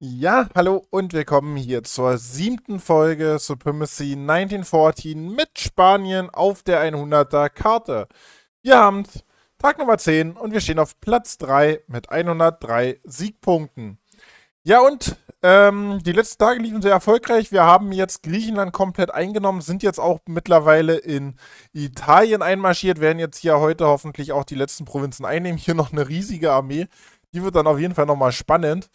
Ja, hallo und willkommen hier zur siebten Folge Supremacy 1914 mit Spanien auf der 100er Karte. Wir haben Tag Nummer 10 und wir stehen auf Platz 3 mit 103 Siegpunkten. Ja, und ähm, die letzten Tage liefen sehr erfolgreich. Wir haben jetzt Griechenland komplett eingenommen, sind jetzt auch mittlerweile in Italien einmarschiert, werden jetzt hier heute hoffentlich auch die letzten Provinzen einnehmen. Hier noch eine riesige Armee. Die wird dann auf jeden Fall nochmal spannend.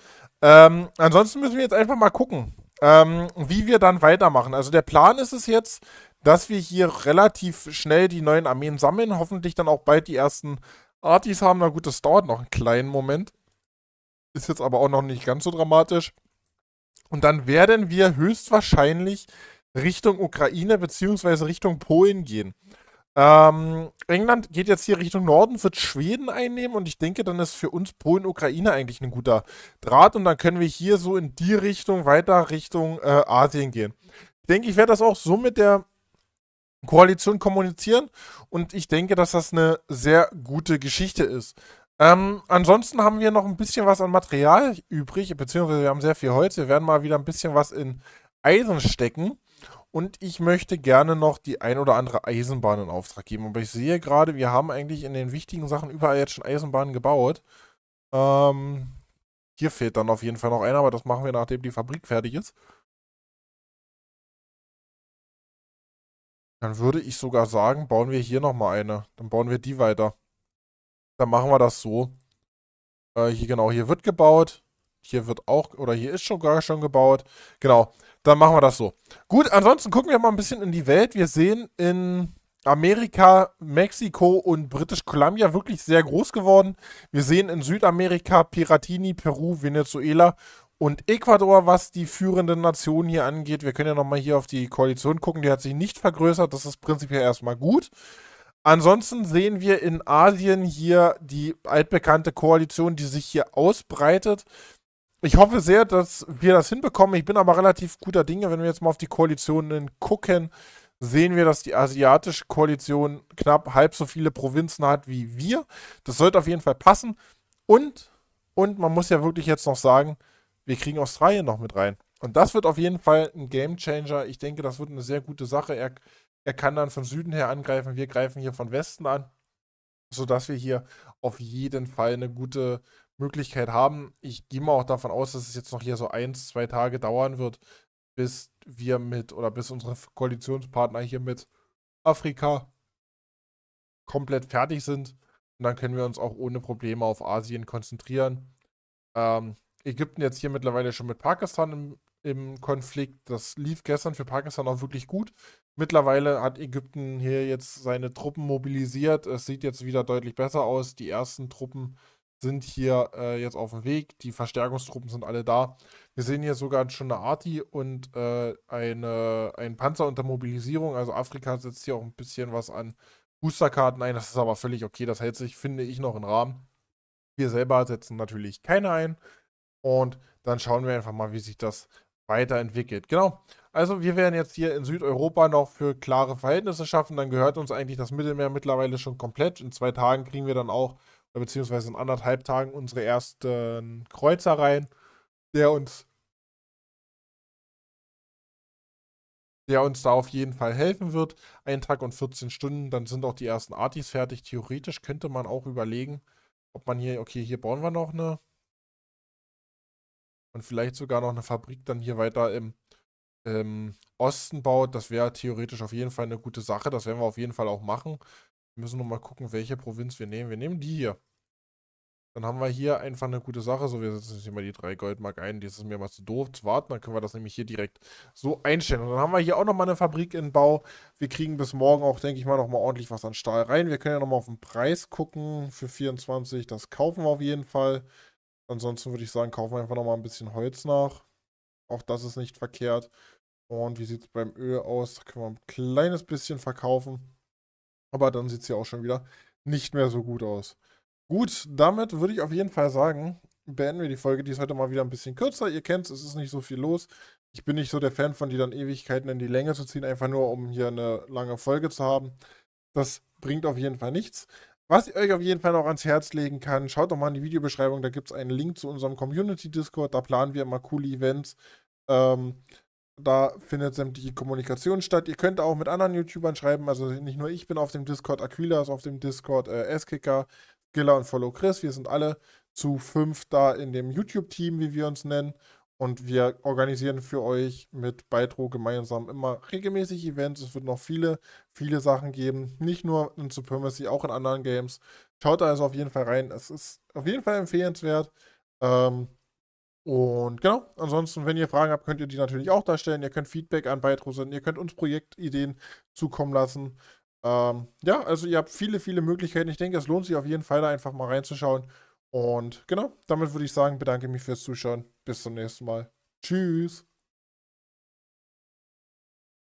Ähm, ansonsten müssen wir jetzt einfach mal gucken, ähm, wie wir dann weitermachen. Also der Plan ist es jetzt, dass wir hier relativ schnell die neuen Armeen sammeln, hoffentlich dann auch bald die ersten Artis haben. Na gut, das dauert noch einen kleinen Moment. Ist jetzt aber auch noch nicht ganz so dramatisch. Und dann werden wir höchstwahrscheinlich Richtung Ukraine bzw. Richtung Polen gehen. Ähm, England geht jetzt hier Richtung Norden, wird Schweden einnehmen und ich denke, dann ist für uns Polen, Ukraine eigentlich ein guter Draht und dann können wir hier so in die Richtung weiter Richtung äh, Asien gehen. Ich denke, ich werde das auch so mit der Koalition kommunizieren und ich denke, dass das eine sehr gute Geschichte ist. Ähm, ansonsten haben wir noch ein bisschen was an Material übrig, beziehungsweise wir haben sehr viel Holz. Wir werden mal wieder ein bisschen was in Eisen stecken. Und ich möchte gerne noch die ein oder andere Eisenbahn in Auftrag geben. Aber ich sehe gerade, wir haben eigentlich in den wichtigen Sachen überall jetzt schon Eisenbahnen gebaut. Ähm, hier fehlt dann auf jeden Fall noch einer, aber das machen wir, nachdem die Fabrik fertig ist. Dann würde ich sogar sagen, bauen wir hier nochmal eine. Dann bauen wir die weiter. Dann machen wir das so. Äh, hier genau, hier wird gebaut. Hier wird auch, oder hier ist schon gar schon gebaut. Genau, dann machen wir das so. Gut, ansonsten gucken wir mal ein bisschen in die Welt. Wir sehen in Amerika, Mexiko und British Columbia wirklich sehr groß geworden. Wir sehen in Südamerika Piratini, Peru, Venezuela und Ecuador, was die führenden Nationen hier angeht. Wir können ja nochmal hier auf die Koalition gucken. Die hat sich nicht vergrößert. Das ist prinzipiell erstmal gut. Ansonsten sehen wir in Asien hier die altbekannte Koalition, die sich hier ausbreitet ich hoffe sehr, dass wir das hinbekommen. Ich bin aber relativ guter Dinge, wenn wir jetzt mal auf die Koalitionen gucken, sehen wir, dass die asiatische Koalition knapp halb so viele Provinzen hat wie wir. Das sollte auf jeden Fall passen. Und, und man muss ja wirklich jetzt noch sagen, wir kriegen Australien noch mit rein. Und das wird auf jeden Fall ein Game Changer. Ich denke, das wird eine sehr gute Sache. Er, er kann dann von Süden her angreifen. Wir greifen hier von Westen an, sodass wir hier auf jeden Fall eine gute Möglichkeit haben. Ich gehe mal auch davon aus, dass es jetzt noch hier so ein, zwei Tage dauern wird, bis wir mit oder bis unsere Koalitionspartner hier mit Afrika komplett fertig sind. Und dann können wir uns auch ohne Probleme auf Asien konzentrieren. Ähm, Ägypten jetzt hier mittlerweile schon mit Pakistan im, im Konflikt. Das lief gestern für Pakistan auch wirklich gut. Mittlerweile hat Ägypten hier jetzt seine Truppen mobilisiert. Es sieht jetzt wieder deutlich besser aus. Die ersten Truppen sind hier äh, jetzt auf dem Weg. Die Verstärkungstruppen sind alle da. Wir sehen hier sogar schon eine Arti und äh, eine, einen Panzer unter Mobilisierung. Also Afrika setzt hier auch ein bisschen was an Boosterkarten ein. Das ist aber völlig okay. Das hält sich, finde ich, noch im Rahmen. Wir selber setzen natürlich keine ein. Und dann schauen wir einfach mal, wie sich das weiterentwickelt. Genau. Also wir werden jetzt hier in Südeuropa noch für klare Verhältnisse schaffen. Dann gehört uns eigentlich das Mittelmeer mittlerweile schon komplett. In zwei Tagen kriegen wir dann auch äh, beziehungsweise in anderthalb Tagen unsere ersten Kreuzer rein, der uns der uns da auf jeden Fall helfen wird. Ein Tag und 14 Stunden, dann sind auch die ersten Artis fertig. Theoretisch könnte man auch überlegen, ob man hier, okay, hier bauen wir noch eine und vielleicht sogar noch eine Fabrik dann hier weiter im, im Osten baut. Das wäre theoretisch auf jeden Fall eine gute Sache. Das werden wir auf jeden Fall auch machen. Wir müssen nochmal gucken, welche Provinz wir nehmen. Wir nehmen die hier. Dann haben wir hier einfach eine gute Sache. So, wir setzen jetzt hier mal die drei Goldmark ein. Die ist mir mal zu doof zu warten. Dann können wir das nämlich hier direkt so einstellen. Und dann haben wir hier auch nochmal eine Fabrik in Bau. Wir kriegen bis morgen auch, denke ich mal, nochmal ordentlich was an Stahl rein. Wir können ja nochmal auf den Preis gucken für 24. Das kaufen wir auf jeden Fall. Ansonsten würde ich sagen, kaufen wir einfach nochmal ein bisschen Holz nach. Auch das ist nicht verkehrt. Und wie sieht es beim Öl aus? Da können wir ein kleines bisschen verkaufen. Aber dann sieht es ja auch schon wieder nicht mehr so gut aus. Gut, damit würde ich auf jeden Fall sagen, beenden wir die Folge. Die ist heute mal wieder ein bisschen kürzer. Ihr kennt es, es ist nicht so viel los. Ich bin nicht so der Fan von, die dann Ewigkeiten in die Länge zu ziehen, einfach nur um hier eine lange Folge zu haben. Das bringt auf jeden Fall nichts. Was ich euch auf jeden Fall noch ans Herz legen kann, schaut doch mal in die Videobeschreibung, da gibt es einen Link zu unserem Community Discord, da planen wir immer coole Events. Ähm, da findet sämtliche Kommunikation statt. Ihr könnt auch mit anderen YouTubern schreiben, also nicht nur ich bin auf dem Discord, Aquila ist auf dem Discord, äh, S-Kicker, Skiller und Follow Chris. Wir sind alle zu fünf da in dem YouTube-Team, wie wir uns nennen. Und wir organisieren für euch mit Beitro gemeinsam immer regelmäßig Events. Es wird noch viele, viele Sachen geben. Nicht nur in Supremacy, auch in anderen Games. Schaut da also auf jeden Fall rein. Es ist auf jeden Fall empfehlenswert. Ähm, und genau, ansonsten, wenn ihr Fragen habt, könnt ihr die natürlich auch darstellen. Ihr könnt Feedback an Beitro senden, ihr könnt uns Projektideen zukommen lassen. Ähm, ja, also ihr habt viele, viele Möglichkeiten. Ich denke, es lohnt sich auf jeden Fall, da einfach mal reinzuschauen. Und genau, damit würde ich sagen, bedanke mich fürs Zuschauen. Bis zum nächsten Mal. Tschüss.